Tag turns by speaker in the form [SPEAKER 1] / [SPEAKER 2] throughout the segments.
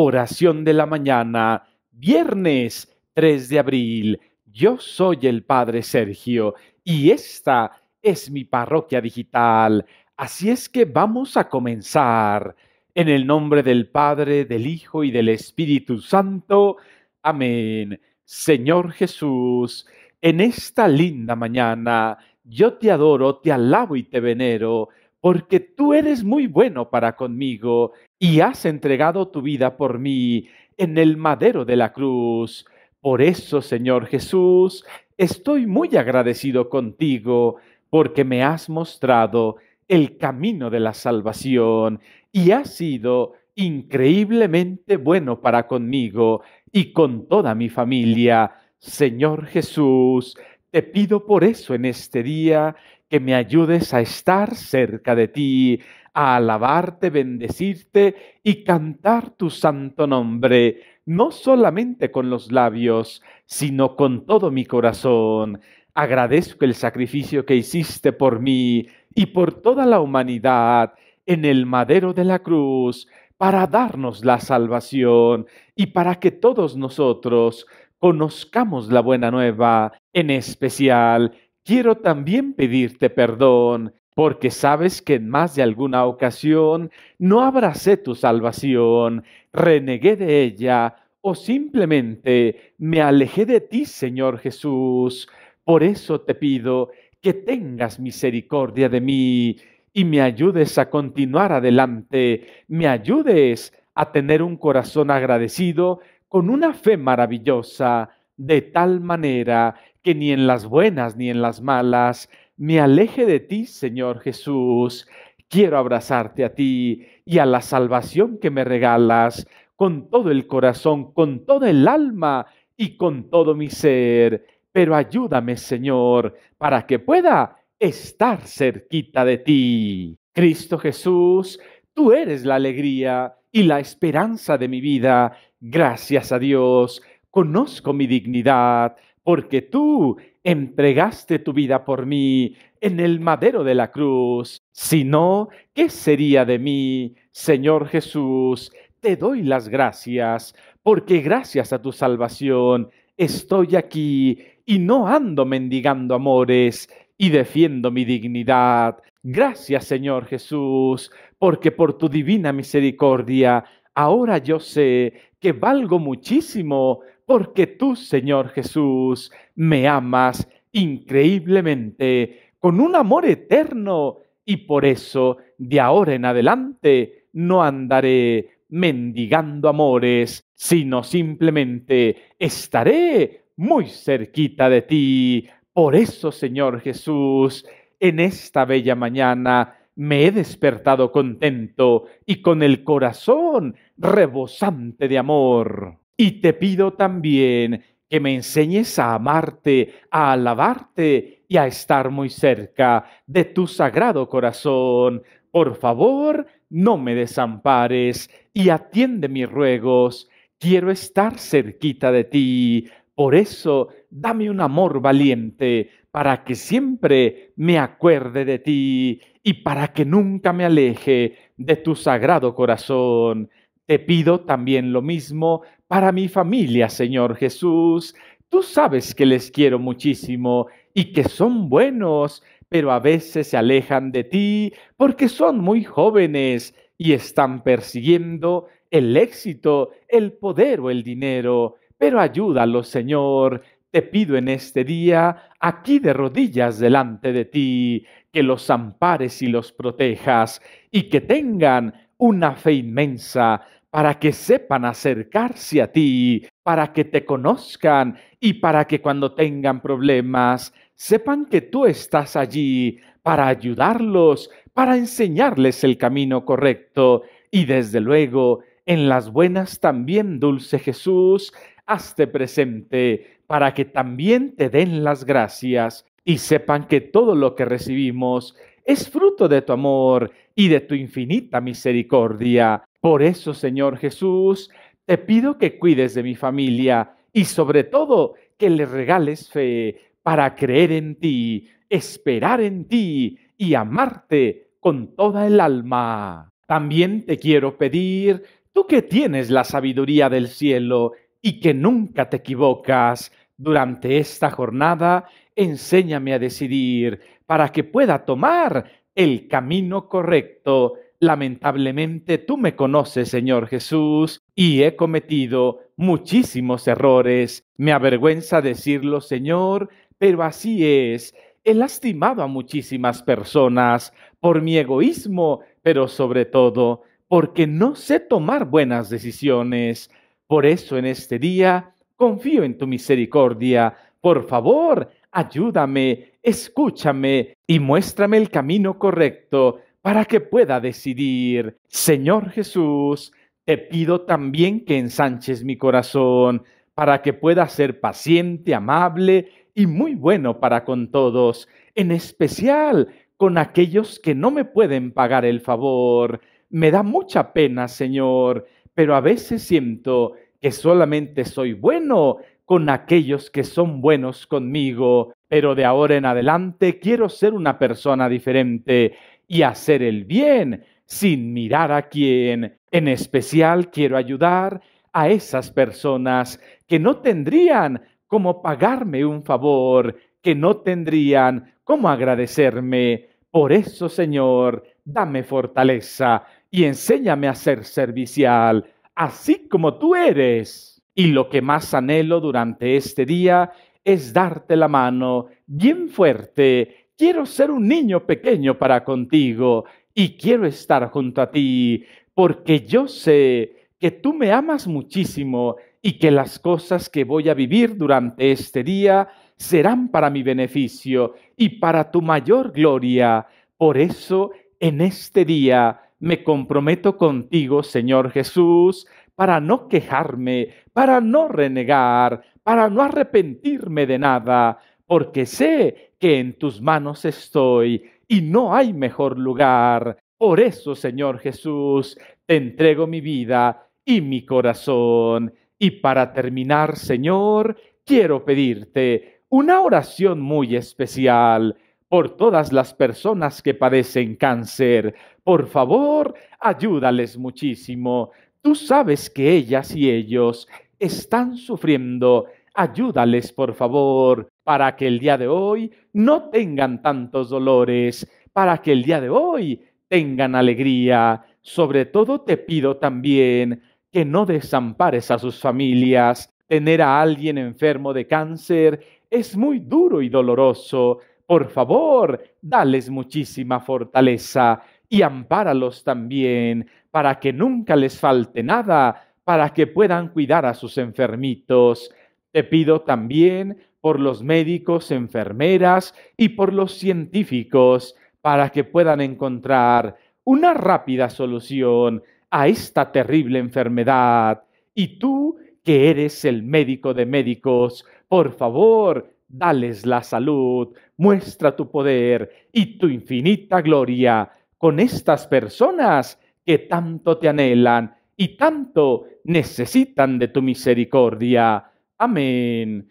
[SPEAKER 1] Oración de la mañana, viernes 3 de abril. Yo soy el Padre Sergio y esta es mi parroquia digital. Así es que vamos a comenzar. En el nombre del Padre, del Hijo y del Espíritu Santo. Amén. Señor Jesús, en esta linda mañana, yo te adoro, te alabo y te venero porque tú eres muy bueno para conmigo y has entregado tu vida por mí en el madero de la cruz. Por eso, Señor Jesús, estoy muy agradecido contigo, porque me has mostrado el camino de la salvación y has sido increíblemente bueno para conmigo y con toda mi familia. Señor Jesús, te pido por eso en este día que me ayudes a estar cerca de ti, a alabarte, bendecirte y cantar tu santo nombre, no solamente con los labios, sino con todo mi corazón. Agradezco el sacrificio que hiciste por mí y por toda la humanidad en el madero de la cruz para darnos la salvación y para que todos nosotros conozcamos la buena nueva, en especial quiero también pedirte perdón, porque sabes que en más de alguna ocasión no abracé tu salvación, renegué de ella o simplemente me alejé de ti, Señor Jesús. Por eso te pido que tengas misericordia de mí y me ayudes a continuar adelante, me ayudes a tener un corazón agradecido con una fe maravillosa, de tal manera ni en las buenas ni en las malas me aleje de ti, Señor Jesús. Quiero abrazarte a ti y a la salvación que me regalas con todo el corazón, con todo el alma y con todo mi ser. Pero ayúdame, Señor, para que pueda estar cerquita de ti. Cristo Jesús, tú eres la alegría y la esperanza de mi vida. Gracias a Dios conozco mi dignidad, porque tú entregaste tu vida por mí en el madero de la cruz. Si no, ¿qué sería de mí, Señor Jesús? Te doy las gracias, porque gracias a tu salvación estoy aquí y no ando mendigando amores y defiendo mi dignidad. Gracias, Señor Jesús, porque por tu divina misericordia ahora yo sé que valgo muchísimo porque tú, Señor Jesús, me amas increíblemente, con un amor eterno, y por eso de ahora en adelante no andaré mendigando amores, sino simplemente estaré muy cerquita de ti. Por eso, Señor Jesús, en esta bella mañana me he despertado contento y con el corazón rebosante de amor. Y te pido también que me enseñes a amarte, a alabarte y a estar muy cerca de tu sagrado corazón. Por favor, no me desampares y atiende mis ruegos. Quiero estar cerquita de ti. Por eso, dame un amor valiente para que siempre me acuerde de ti y para que nunca me aleje de tu sagrado corazón. Te pido también lo mismo para mi familia, Señor Jesús. Tú sabes que les quiero muchísimo y que son buenos, pero a veces se alejan de ti porque son muy jóvenes y están persiguiendo el éxito, el poder o el dinero. Pero ayúdalos, Señor. Te pido en este día, aquí de rodillas delante de ti, que los ampares y los protejas, y que tengan una fe inmensa para que sepan acercarse a ti, para que te conozcan y para que cuando tengan problemas sepan que tú estás allí para ayudarlos, para enseñarles el camino correcto y desde luego en las buenas también, dulce Jesús, hazte presente para que también te den las gracias y sepan que todo lo que recibimos es fruto de tu amor y de tu infinita misericordia. Por eso, Señor Jesús, te pido que cuides de mi familia y sobre todo que le regales fe para creer en ti, esperar en ti y amarte con toda el alma. También te quiero pedir, tú que tienes la sabiduría del cielo y que nunca te equivocas, durante esta jornada, enséñame a decidir para que pueda tomar el camino correcto Lamentablemente tú me conoces, Señor Jesús, y he cometido muchísimos errores. Me avergüenza decirlo, Señor, pero así es. He lastimado a muchísimas personas por mi egoísmo, pero sobre todo porque no sé tomar buenas decisiones. Por eso en este día confío en tu misericordia. Por favor, ayúdame, escúchame y muéstrame el camino correcto para que pueda decidir, Señor Jesús, te pido también que ensanches mi corazón, para que pueda ser paciente, amable y muy bueno para con todos, en especial con aquellos que no me pueden pagar el favor. Me da mucha pena, Señor, pero a veces siento que solamente soy bueno con aquellos que son buenos conmigo, pero de ahora en adelante quiero ser una persona diferente y hacer el bien sin mirar a quién. En especial quiero ayudar a esas personas que no tendrían cómo pagarme un favor, que no tendrían cómo agradecerme. Por eso, Señor, dame fortaleza y enséñame a ser servicial, así como tú eres. Y lo que más anhelo durante este día es darte la mano bien fuerte quiero ser un niño pequeño para contigo y quiero estar junto a ti, porque yo sé que tú me amas muchísimo y que las cosas que voy a vivir durante este día serán para mi beneficio y para tu mayor gloria. Por eso, en este día, me comprometo contigo, Señor Jesús, para no quejarme, para no renegar, para no arrepentirme de nada, porque sé que en tus manos estoy y no hay mejor lugar. Por eso, Señor Jesús, te entrego mi vida y mi corazón. Y para terminar, Señor, quiero pedirte una oración muy especial por todas las personas que padecen cáncer. Por favor, ayúdales muchísimo. Tú sabes que ellas y ellos están sufriendo. Ayúdales, por favor para que el día de hoy no tengan tantos dolores, para que el día de hoy tengan alegría. Sobre todo te pido también que no desampares a sus familias. Tener a alguien enfermo de cáncer es muy duro y doloroso. Por favor, dales muchísima fortaleza y ampáralos también para que nunca les falte nada, para que puedan cuidar a sus enfermitos. Te pido también por los médicos, enfermeras y por los científicos para que puedan encontrar una rápida solución a esta terrible enfermedad. Y tú, que eres el médico de médicos, por favor, dales la salud, muestra tu poder y tu infinita gloria con estas personas que tanto te anhelan y tanto necesitan de tu misericordia. Amén.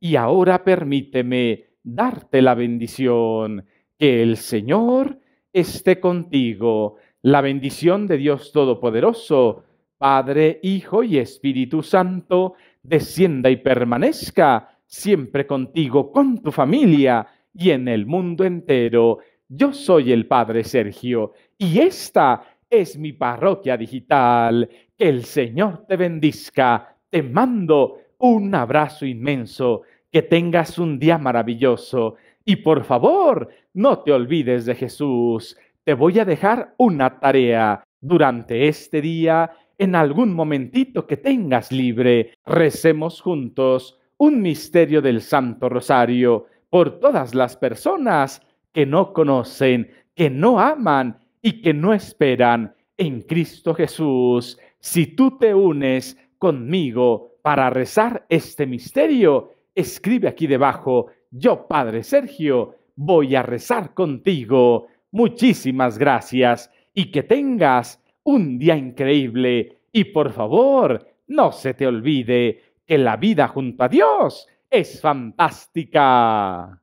[SPEAKER 1] Y ahora permíteme darte la bendición. Que el Señor esté contigo. La bendición de Dios Todopoderoso, Padre, Hijo y Espíritu Santo, descienda y permanezca siempre contigo, con tu familia y en el mundo entero. Yo soy el Padre Sergio y esta es mi parroquia digital. Que el Señor te bendiga. Te mando un abrazo inmenso, que tengas un día maravilloso y por favor, no te olvides de Jesús. Te voy a dejar una tarea durante este día, en algún momentito que tengas libre. Recemos juntos un misterio del Santo Rosario por todas las personas que no conocen, que no aman y que no esperan en Cristo Jesús. Si tú te unes conmigo para rezar este misterio, escribe aquí debajo, yo Padre Sergio, voy a rezar contigo. Muchísimas gracias y que tengas un día increíble. Y por favor, no se te olvide que la vida junto a Dios es fantástica.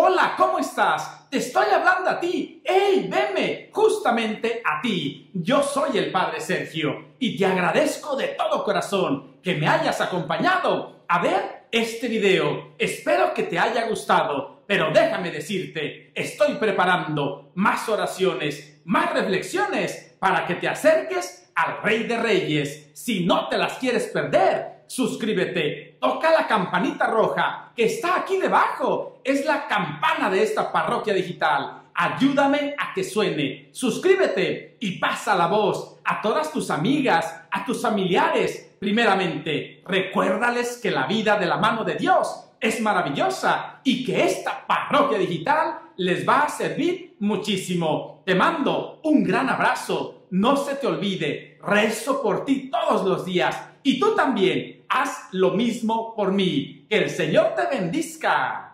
[SPEAKER 1] Hola, ¿cómo estás? Te estoy hablando a ti. ¡Ey, veme! Justamente a ti. Yo soy el Padre Sergio y te agradezco de todo corazón que me hayas acompañado a ver este video. Espero que te haya gustado, pero déjame decirte, estoy preparando más oraciones, más reflexiones para que te acerques al Rey de Reyes. Si no te las quieres perder, suscríbete, toca la campanita roja que está aquí debajo. Es la campana de esta parroquia digital Ayúdame a que suene. Suscríbete y pasa la voz a todas tus amigas, a tus familiares. Primeramente, recuérdales que la vida de la mano de Dios es maravillosa y que esta parroquia digital les va a servir muchísimo. Te mando un gran abrazo. No se te olvide, rezo por ti todos los días y tú también haz lo mismo por mí. Que el Señor te bendiga.